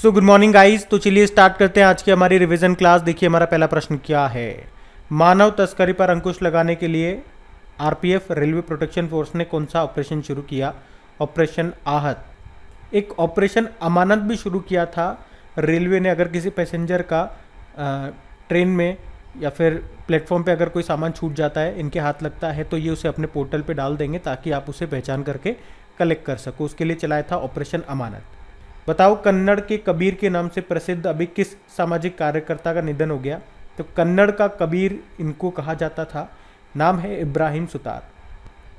so good morning guys तो चलिए start करते हैं आज की हमारी रिवीजन क्लास देखिए हमारा पहला प्रश्न क्या है मानव तस्करी पर अंकुश लगाने के लिए आरपीएफ रेलवे प्रोटेक्शन फोर्स ने कौन सा ऑपरेशन शुरू किया ऑपरेशन आहत एक ऑपरेशन अमानत भी शुरू किया था रेलवे ने अगर किसी पैसेंजर का आ, ट्रेन में या फिर प्लेटफॉर्म पे अगर कोई सामान छूट जाता है इनके हाथ लगता है तो ये उसे अपने पोर्टल पे डाल देंगे ताकि आप उसे पहचान करके कलेक्ट कर सको उसके लिए चलाया था ऑपरेशन अमानत बताओ कन्नड़ के कबीर के नाम से प्रसिद्ध अभी किस सामाजिक कार्यकर्ता का निधन हो गया तो कन्नड़ का कबीर इनको कहा जाता था नाम है इब्राहिम सुतार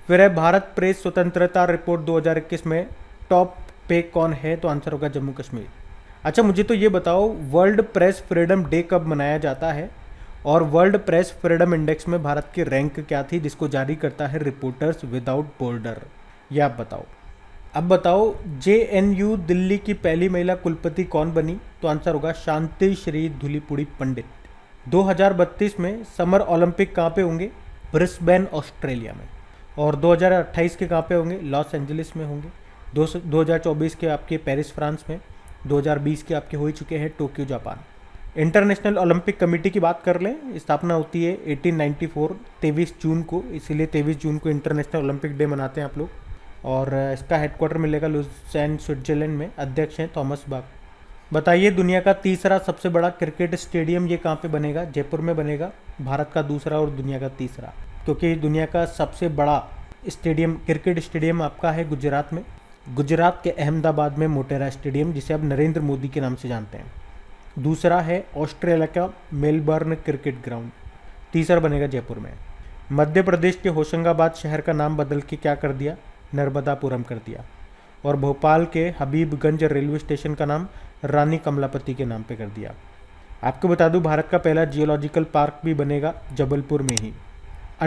फिर है भारत प्रेस स्वतंत्रता रिपोर्ट 2021 में टॉप पे कौन है तो आंसर होगा जम्मू कश्मीर अच्छा मुझे तो ये बताओ वर्ल्ड प्रेस फ्रीडम डे कब मनाया जाता है और वर्ल्ड प्रेस फ्रीडम इंडेक्स में भारत की रैंक क्या थी जिसको जारी करता है रिपोर्टर्स विदाउट बॉर्डर ये आप बताओ अब बताओ यू दिल्ली की पहली महिला कुलपति कौन बनी तो आंसर होगा शांति श्री धुलीपुड़ी पंडित 2032 में समर ओलंपिक कहाँ पे होंगे ब्रिस्बेन ऑस्ट्रेलिया में और 2028 के कहाँ पे होंगे लॉस एंजलिस में होंगे दो 2024 के आपके पेरिस फ्रांस में 2020 के आपके हो ही चुके हैं Tokyo Japan international Olympic committee की बात कर लें स्थापना होती है 1894 23 जून को इसीलिए 23 जून को इंटरनेशनल ओलंपिक डे मनाते हैं आप लोग और इसका हेडक्वार्टर मिलेगा लुसैन स्विट्जरलैंड में अध्यक्ष हैं थॉमस बाग बताइए दुनिया का तीसरा सबसे बड़ा क्रिकेट स्टेडियम ये कहाँ पे बनेगा जयपुर में बनेगा भारत का दूसरा और दुनिया का तीसरा क्योंकि दुनिया का सबसे बड़ा स्टेडियम क्रिकेट स्टेडियम आपका है गुजरात में गुजरात के अहमदाबाद में मोटेरा स्टेडियम जिसे आप नरेंद्र मोदी के नाम से जानते हैं दूसरा है ऑस्ट्रेलिया का मेलबर्न क्रिकेट ग्राउंड तीसरा बनेगा जयपुर में मध्य प्रदेश के होशंगाबाद शहर का नाम बदल के क्या कर दिया नर्मदापुरम कर दिया और भोपाल के हबीबगंज रेलवे स्टेशन का नाम रानी कमलापति के नाम पे कर दिया आपको बता दूं भारत का पहला जियोलॉजिकल पार्क भी बनेगा जबलपुर में ही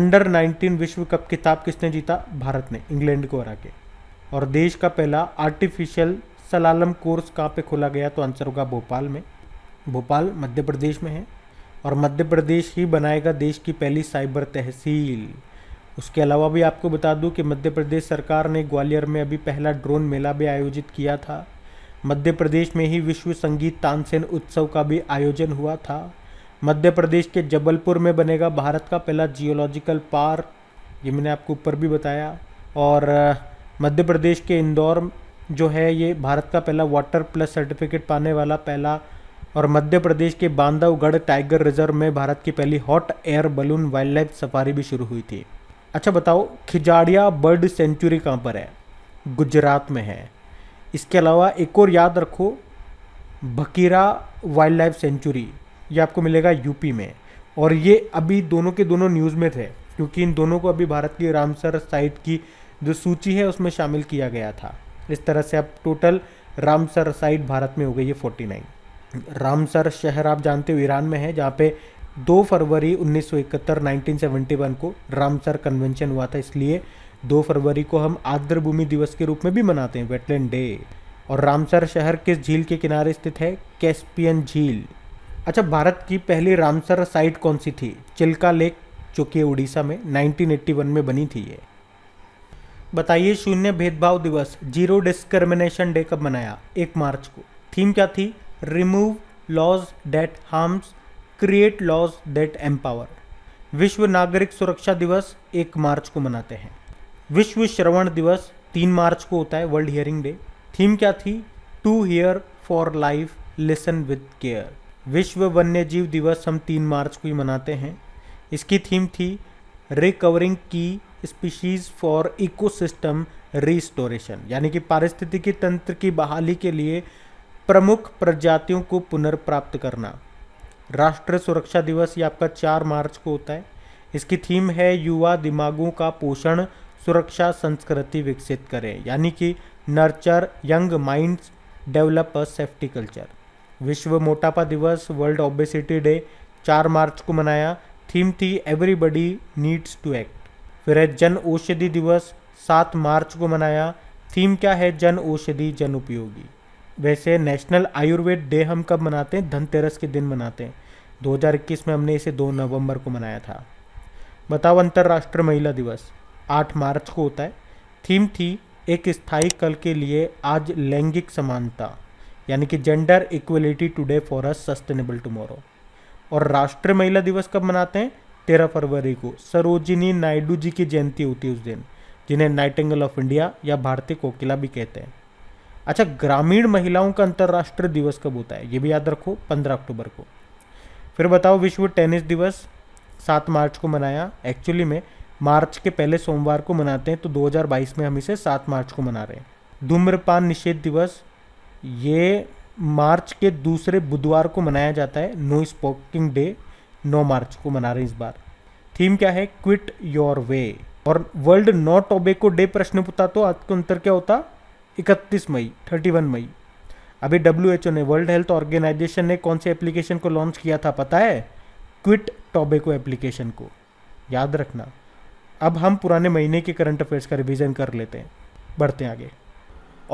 अंडर 19 विश्व कप खिताब किसने जीता भारत ने इंग्लैंड को हरा के और देश का पहला आर्टिफिशियल सलालम कोर्स कहाँ पे खोला गया तो आंसर होगा भोपाल में भोपाल मध्य प्रदेश में है और मध्य प्रदेश ही बनाएगा देश की पहली साइबर तहसील उसके अलावा भी आपको बता दूं कि मध्य प्रदेश सरकार ने ग्वालियर में अभी पहला ड्रोन मेला भी आयोजित किया था मध्य प्रदेश में ही विश्व संगीत तानसेन उत्सव का भी आयोजन हुआ था मध्य प्रदेश के जबलपुर में बनेगा भारत का पहला जियोलॉजिकल पार्क ये मैंने आपको ऊपर भी बताया और मध्य प्रदेश के इंदौर जो है ये भारत का पहला वाटर प्लस सर्टिफिकेट पाने वाला पहला और मध्य प्रदेश के बांधवगढ़ टाइगर रिजर्व में भारत की पहली hot air balloon wildlife safari भी शुरू हुई थी अच्छा बताओ खिजाड़िया बर्ड सेंचुरी कहाँ पर है गुजरात में है इसके अलावा एक और याद रखो भकीरा वाइल्ड लाइफ सेंचुरी ये आपको मिलेगा यूपी में और ये अभी दोनों के दोनों न्यूज़ में थे क्योंकि इन दोनों को अभी भारत की रामसर साइट की जो सूची है उसमें शामिल किया गया था इस तरह से अब टोटल रामसर साइट भारत में हो गई है फोर्टी नाइन रामसर शहर आप जानते हो ईरान में है जहाँ पे दो फरवरी 1971 1971 को रामसर कन्वेंशन हुआ था इसलिए दो फरवरी को हम आर्द्र भूमि दिवस के रूप में भी मनाते हैं वेटलैंड डे और रामसर शहर किस झील के किनारे स्थित है कैस्पियन झील अच्छा भारत की पहली रामसर साइट कौन सी थी चिल्का लेक जो कि उड़ीसा में 1981 में बनी थी ये बताइए शून्य भेदभाव दिवस जीरो डिस्क्रिमिनेशन डे कब मनाया एक मार्च को थीम क्या थी remove laws that harms create laws that empower विश्व नागरिक सुरक्षा दिवस एक मार्च को मनाते हैं विश्व श्रवण दिवस तीन मार्च को होता है वर्ल्ड हियरिंग डे थीम क्या थी to hear for life listen with care विश्व वन्य जीव दिवस हम तीन मार्च को ही मनाते हैं इसकी थीम थी रिकवरिंग की स्पीशीज़ फॉर इकोसिस्टम रिस्टोरेशन यानी कि पारिस्थितिकी तंत्र की बहाली के लिए प्रमुख प्रजातियों को पुनर्प्राप्त करना राष्ट्रीय सुरक्षा दिवस ये आपका चार मार्च को होता है इसकी थीम है युवा दिमागों का पोषण सुरक्षा संस्कृति विकसित करें यानी कि nurture young minds develop a safety culture विश्व मोटापा दिवस वर्ल्ड ओबेसिटी डे चार मार्च को मनाया थीम थी एवरीबडी नीड्स टू एक्ट फिर है जन औषधि दिवस सात मार्च को मनाया थीम क्या है जन औषधि जन उपयोगी वैसे नेशनल आयुर्वेद डे हम कब मनाते हैं धनतेरस के दिन मनाते हैं 2021 में हमने इसे 2 नवंबर को मनाया था बताओ अंतर्राष्ट्रीय महिला दिवस 8 मार्च को होता है थीम थी एक स्थायी कल के लिए आज लैंगिक समानता यानी कि gender equality today for a sustainable tomorrow और राष्ट्रीय महिला दिवस कब मनाते हैं तेरह फरवरी को सरोजिनी नायडू जी की जयंती होती है उस दिन जिन्हें नाइटेंगल ऑफ इंडिया या भारतीय कोकिला भी कहते हैं अच्छा ग्रामीण महिलाओं का अंतर्राष्ट्रीय दिवस कब होता है ये भी याद रखो पंद्रह अक्टूबर को फिर बताओ विश्व टेनिस दिवस सात मार्च को मनाया एक्चुअली में मार्च के पहले सोमवार को मनाते हैं तो 2022 में हम इसे सात मार्च को मना रहे हैं धूम्रपान निषेध दिवस ये मार्च के दूसरे बुधवार को मनाया जाता है नो स्पोकिंग डे नौ मार्च को मना रहे हैं इस बार थीम क्या है क्विट योर वे और वर्ल्ड नॉट टोबेको डे प्रश्न पूछा तो आज का अंतर क्या होता इकतीस मई 31 मई अभी डब्ल्यू ने वर्ल्ड हेल्थ ऑर्गेनाइजेशन ने कौन से एप्लीकेशन को लॉन्च किया था पता है क्विट टॉबेको एप्लीकेशन को याद रखना अब हम पुराने महीने के करंट अफेयर्स का रिविजन कर लेते हैं बढ़ते हैं आगे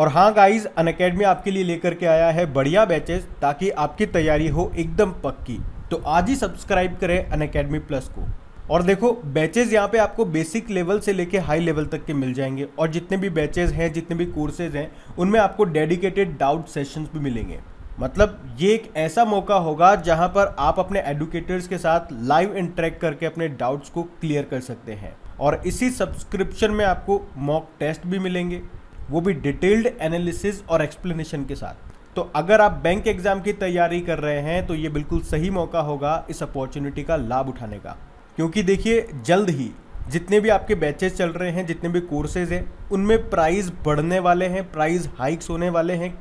और हाँ गाइज अन अकेडमी आपके लिए लेकर के आया है बढ़िया बैचेस ताकि आपकी तैयारी हो एकदम पक्की तो आज ही सब्सक्राइब करें अन अकेडमी प्लस को और देखो बैचेज यहाँ पे आपको बेसिक लेवल से लेके हाई लेवल तक के मिल जाएंगे और जितने भी बैचेज हैं जितने भी कोर्सेज हैं उनमें आपको डेडिकेटेड डाउट सेशंस भी मिलेंगे मतलब ये एक ऐसा मौका होगा जहाँ पर आप अपने एडुकेटर्स के साथ लाइव इंटरेक्ट करके अपने डाउट्स को क्लियर कर सकते हैं और इसी सब्सक्रिप्शन में आपको मॉक टेस्ट भी मिलेंगे वो भी डिटेल्ड एनालिसिस और एक्सप्लेनेशन के साथ तो अगर आप बैंक एग्जाम की तैयारी कर रहे हैं तो ये बिल्कुल सही मौका होगा इस अपॉर्चुनिटी का लाभ उठाने का क्योंकि देखिए जल्द ही जितने भी आपके बैचेस चल रहे हैं जितने भी कोर्सेज हैं उनमें प्राइस बढ़ने वाले हैं प्राइस हाइक्स होने वाले हैं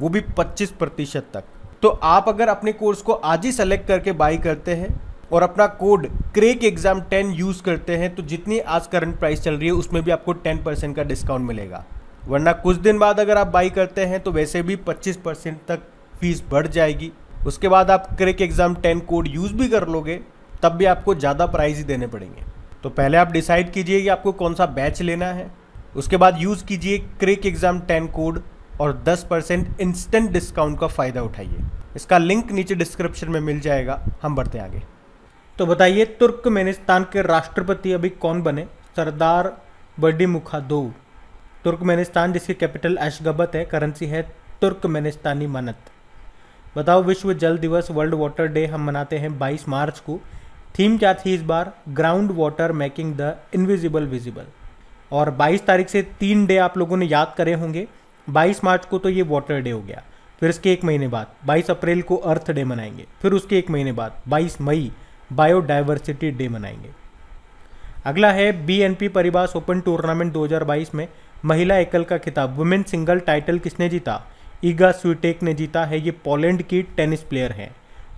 वो भी 25 प्रतिशत तक तो आप अगर अपने कोर्स को आज ही सेलेक्ट करके बाई करते हैं और अपना कोड क्रेक एग्जाम 10 यूज़ करते हैं तो जितनी आज करंट प्राइस चल रही है उसमें भी आपको 10 परसेंट का डिस्काउंट मिलेगा वरना कुछ दिन बाद अगर आप बाई करते हैं तो वैसे भी 25 परसेंट तक फीस बढ़ जाएगी उसके बाद आप क्रेक एग्ज़ाम 10 कोड यूज़ भी कर लोगे तब भी आपको ज़्यादा प्राइस ही देने पड़ेंगे तो पहले आप डिसाइड कीजिए कि आपको कौन सा बैच लेना है उसके बाद यूज़ कीजिए क्रिक एग्ज़ाम टेन कोड और 10 परसेंट इंस्टेंट डिस्काउंट का फ़ायदा उठाइए इसका लिंक नीचे डिस्क्रिप्शन में मिल जाएगा हम बढ़ते आगे तो बताइए तुर्कमेनिस्तान के राष्ट्रपति अभी कौन बने सरदार बडी मुखादोव तुर्कमेनिस्तान जिसकी कैपिटल एशगबत है करेंसी है तुर्कमेनिस्तानी मनत बताओ विश्व जल दिवस वर्ल्ड वाटर डे हम मनाते हैं 22 मार्च को थीम क्या थी इस बार groundwater making the invisible visible और 22 तारीख से तीन डे आप लोगों ने याद करे होंगे 22 मार्च को तो ये वाटर डे हो गया फिर इसके एक महीने बाद 22 अप्रैल को अर्थ डे मनाएंगे फिर उसके एक महीने बाद 22 मई बायोडाइवर्सिटी डे मनाएंगे अगला है B N P Paribas open tournament 2022 में महिला एकल का खिताब वुमेन सिंगल टाइटल किसने जीता ईगा स्वीटेक ने जीता है ये पोलैंड की टेनिस प्लेयर हैं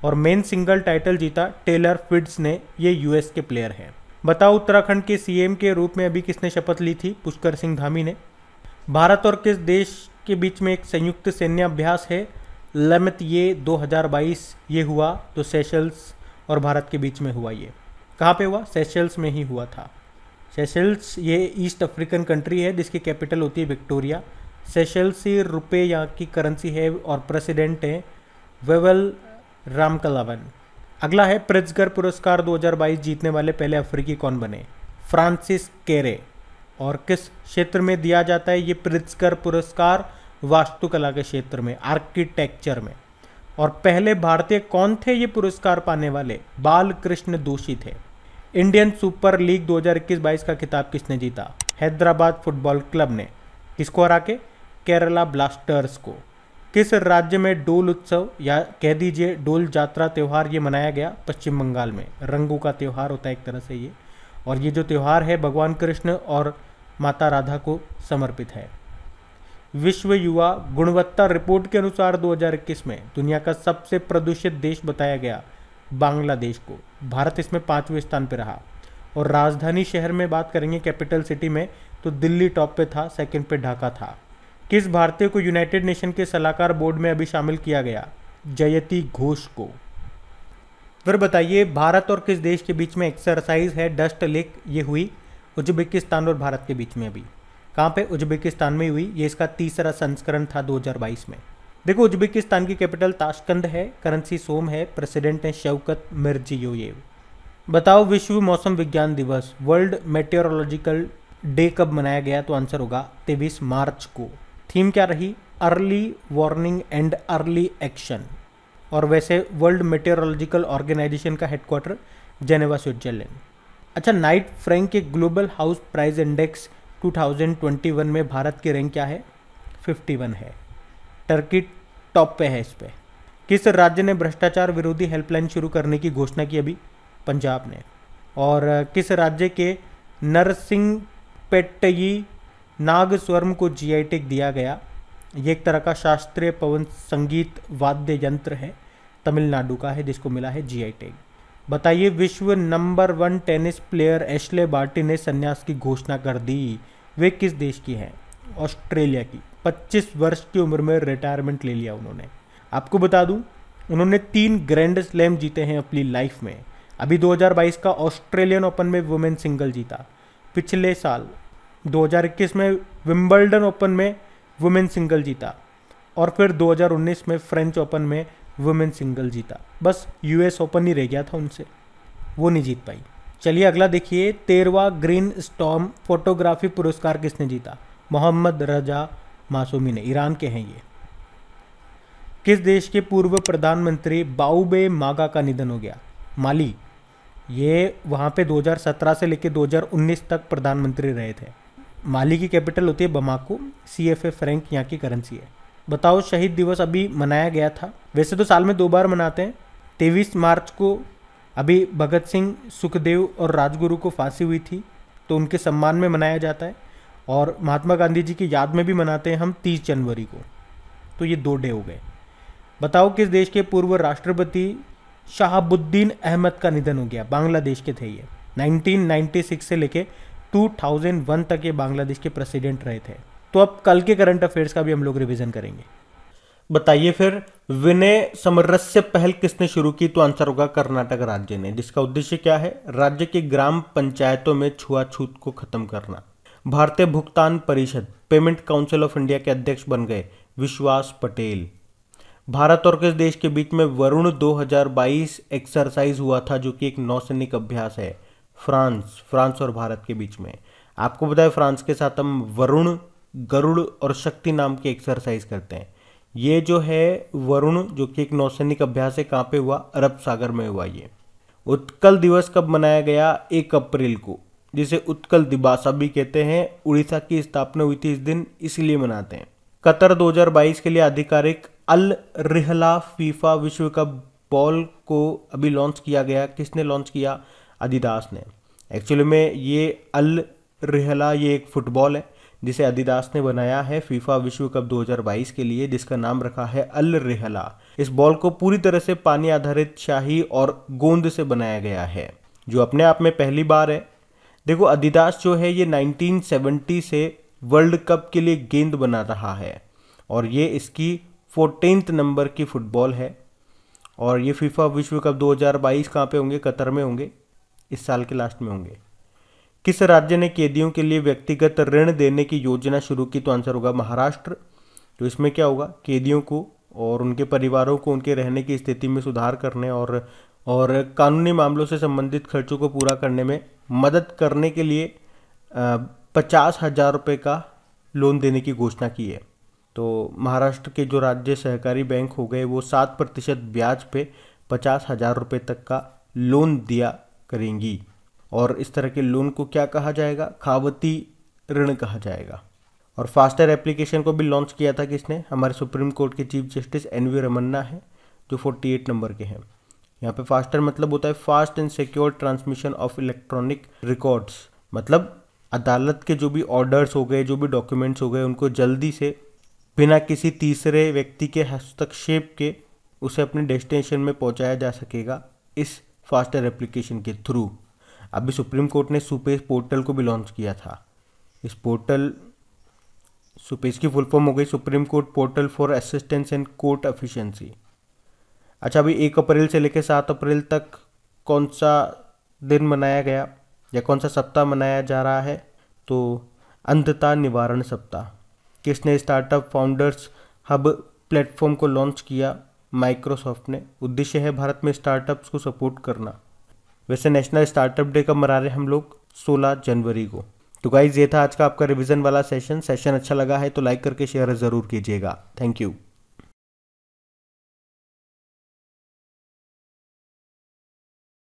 और मेन सिंगल टाइटल जीता टेलर फिड्स ने ये यूएस के प्लेयर हैं बताओ उत्तराखंड के सीएम के रूप में अभी किसने शपथ ली थी पुष्कर सिंह धामी ने भारत और किस देश के बीच में एक संयुक्त अभ्यास है लमित ये 2022 ये हुआ तो सेशल्स और भारत के बीच में हुआ ये कहाँ पे हुआ सेशल्स में ही हुआ था सेशल्स ये ईस्ट अफ्रीकन कंट्री है जिसकी कैपिटल होती है विक्टोरिया सेशल्स रुपये यहाँ की करेंसी है और प्रेसिडेंट हैं वेवल रामकलावन अगला है प्रिजगर पुरस्कार 2022 जीतने वाले पहले अफ्रीकी कौन बने फ्रांसिस केरे और किस क्षेत्र में दिया जाता है ये प्रिजगर पुरस्कार वास्तुकला के क्षेत्र में आर्किटेक्चर में और पहले भारतीय कौन थे ये पुरस्कार पाने वाले बाल कृष्ण दोषी थे इंडियन सुपर लीग 2021-22 का खिताब किसने जीता हैदराबाद फुटबॉल क्लब ने किसको हरा के केरला ब्लास्टर्स को किस राज्य में डोल उत्सव या कह दीजिए डोल जात्रा त्यौहार ये मनाया गया पश्चिम बंगाल में रंगों का त्यौहार होता है एक तरह से ये और ये जो त्यौहार है भगवान कृष्ण और माता राधा को समर्पित है विश्व युवा गुणवत्ता रिपोर्ट के अनुसार 2021 में दुनिया का सबसे प्रदूषित देश बताया गया बांग्लादेश को भारत इसमें पाँचवें स्थान पर रहा और राजधानी शहर में बात करेंगे कैपिटल सिटी में तो दिल्ली टॉप पे था सेकंड पे ढाका था किस भारतीय को यूनाइटेड नेशन के सलाहकार बोर्ड में अभी शामिल किया गया जयती घोष को फिर बताइए भारत और किस देश के बीच में एक्सरसाइज है डस्ट लेक ये हुई उज्बेकिस्तान और भारत के बीच में अभी कहाँ पे उज्बेकिस्तान में हुई ये इसका तीसरा संस्करण था 2022 में देखो उज्बेकिस्तान की कैपिटल ताशकंद है करेंसी सोम है प्रेसिडेंट है शवकत मिर्जियोयेव बताओ विश्व मौसम विज्ञान दिवस वर्ल्ड मेटेरोलॉजिकल डे कब मनाया गया तो आंसर होगा तेईस मार्च को थीम क्या रही early warning and early action और वैसे वर्ल्ड मेटेरोलॉजिकल ऑर्गेनाइजेशन का हेडक्वार्टर जेनेवा स्विट्जरलैंड अच्छा नाइट फ्रैंक के ग्लोबल हाउस प्राइस इंडेक्स 2021 में भारत की रैंक क्या है 51 है टर्की टॉप पे है इस पर किस राज्य ने भ्रष्टाचार विरोधी हेल्पलाइन शुरू करने की घोषणा की अभी पंजाब ने और किस राज्य के नरसिंह पेट्टई नाग स्वर्म को जी टेक दिया गया ये एक तरह का शास्त्रीय पवन संगीत वाद्य यंत्र है तमिलनाडु का है जिसको मिला है जी टेक बताइए विश्व number one tennis player Ashleigh Barty ने संन्यास की घोषणा कर दी वे किस देश की हैं ऑस्ट्रेलिया की 25 वर्ष की उम्र में रिटायरमेंट ले लिया उन्होंने आपको बता दूं उन्होंने तीन ग्रैंड स्लैम जीते हैं अपनी लाइफ में अभी 2022 का ऑस्ट्रेलियन ओपन में वुमेन सिंगल जीता पिछले साल 2021 में विम्बल्डन ओपन में वुमेन सिंगल जीता और फिर 2019 में फ्रेंच ओपन में वुमेन सिंगल जीता बस यूएस ओपन ही रह गया था उनसे वो नहीं जीत पाई चलिए अगला देखिए तेरवा ग्रीन स्टॉम फोटोग्राफी पुरस्कार किसने जीता मोहम्मद रजा मासूमी ने ईरान के हैं ये किस देश के पूर्व प्रधानमंत्री बाउबे मागा का निधन हो गया माली ये वहाँ पे 2017 से लेकर 2019 तक प्रधानमंत्री रहे थे माली की कैपिटल होती है Bamako C F A franc यहाँ की करेंसी है बताओ शहीद दिवस अभी मनाया गया था वैसे तो साल में दो बार मनाते हैं तेईस मार्च को अभी भगत सिंह सुखदेव और राजगुरु को फांसी हुई थी तो उनके सम्मान में मनाया जाता है और महात्मा गांधी जी की याद में भी मनाते हैं हम तीस जनवरी को तो ये दो डे हो गए बताओ किस देश के पूर्व राष्ट्रपति शाहबुद्दीन अहमद का निधन हो गया बांग्लादेश के थे ये 1996 से लेके 2001 तक ये बांग्लादेश के प्रेसिडेंट रहे थे तो अब कल के करंट अफेयर्स का भी हम लोग रिविजन करेंगे बताइए फिर विनय समरस्य पहल किसने शुरू की तो आंसर होगा कर्नाटक राज्य ने जिसका उद्देश्य क्या है राज्य के ग्राम पंचायतों में छुआछूत को खत्म करना भारतीय भुगतान परिषद पेमेंट काउंसिल ऑफ इंडिया के अध्यक्ष बन गए विश्वास पटेल भारत और किस देश के बीच में वरुण 2022 एक्सरसाइज हुआ था जो कि एक नौसैनिक अभ्यास है फ्रांस फ्रांस और भारत के बीच में आपको बताए फ्रांस के साथ हम वरुण गरुड़ और शक्ति नाम की एक्सरसाइज करते हैं ये जो है वरुण जो कि एक नौसैनिक अभ्यास है कहाँ पे हुआ अरब सागर में हुआ ये उत्कल दिवस कब मनाया गया एक अप्रैल को जिसे उत्कल दिबासा भी कहते हैं उड़ीसा की स्थापना हुई थी इस दिन इसलिए मनाते हैं कतर 2022 के लिए आधिकारिक अल रिहला फीफा विश्व कप बॉल को अभी लॉन्च किया गया किसने लॉन्च किया अदिदास ने एक्चुअली में ये अल रिहला ये एक फ़ुटबॉल है जिसे अदिदास ने बनाया है फीफा विश्व कप 2022 के लिए जिसका नाम रखा है अल रिहला इस बॉल को पूरी तरह से पानी आधारित शाही और गोंद से बनाया गया है जो अपने आप में पहली बार है देखो अदिदास जो है ये 1970 से वर्ल्ड कप के लिए गेंद बना रहा है और ये इसकी फोर्टीन नंबर की फुटबॉल है और ये फीफा विश्व कप 2022 कहाँ पे होंगे कतर में होंगे इस साल के लास्ट में होंगे किस राज्य ने कैदियों के लिए व्यक्तिगत ऋण देने की योजना शुरू की तो आंसर होगा महाराष्ट्र तो इसमें क्या होगा कैदियों को और उनके परिवारों को उनके रहने की स्थिति में सुधार करने और और कानूनी मामलों से संबंधित खर्चों को पूरा करने में मदद करने के लिए पचास हजार रुपये का लोन देने की घोषणा की है तो महाराष्ट्र के जो राज्य सहकारी बैंक हो गए वो सात प्रतिशत ब्याज पे पचास हजार रुपये तक का लोन दिया करेंगी और इस तरह के लोन को क्या कहा जाएगा खावती ऋण कहा जाएगा और फास्टर एप्लीकेशन को भी लॉन्च किया था किसने हमारे सुप्रीम कोर्ट के chief justice N V Ramana है जो 48 नंबर के हैं यहाँ पे फास्टर मतलब होता है fast and secure transmission of electronic records मतलब अदालत के जो भी ऑर्डर्स हो गए जो भी डॉक्यूमेंट्स हो गए उनको जल्दी से बिना किसी तीसरे व्यक्ति के हस्तक्षेप के उसे अपने डेस्टिनेशन में पहुँचाया जा सकेगा इस फास्टर एप्लीकेशन के थ्रू अभी सुप्रीम कोर्ट ने सुपेश पोर्टल को भी लॉन्च किया था इस पोर्टल सुपेश की फुल फॉर्म हो गई supreme court portal for assistance and court efficiency अच्छा अभी एक अप्रैल से लेकर सात अप्रैल तक कौन सा दिन मनाया गया या कौन सा सप्ताह मनाया जा रहा है तो अंधता निवारण सप्ताह किसने स्टार्टअप फाउंडर्स हब प्लेटफॉर्म को लॉन्च किया माइक्रोसॉफ्ट ने उद्देश्य है भारत में स्टार्टअप्स को सपोर्ट करना वैसे नेशनल स्टार्टअप डे कब मना रहे हम लोग 16 जनवरी को तो गाइज ये था आज का आपका रिविजन वाला सेशन सेशन अच्छा लगा है तो लाइक करके शेयर ज़रूर कीजिएगा थैंक यू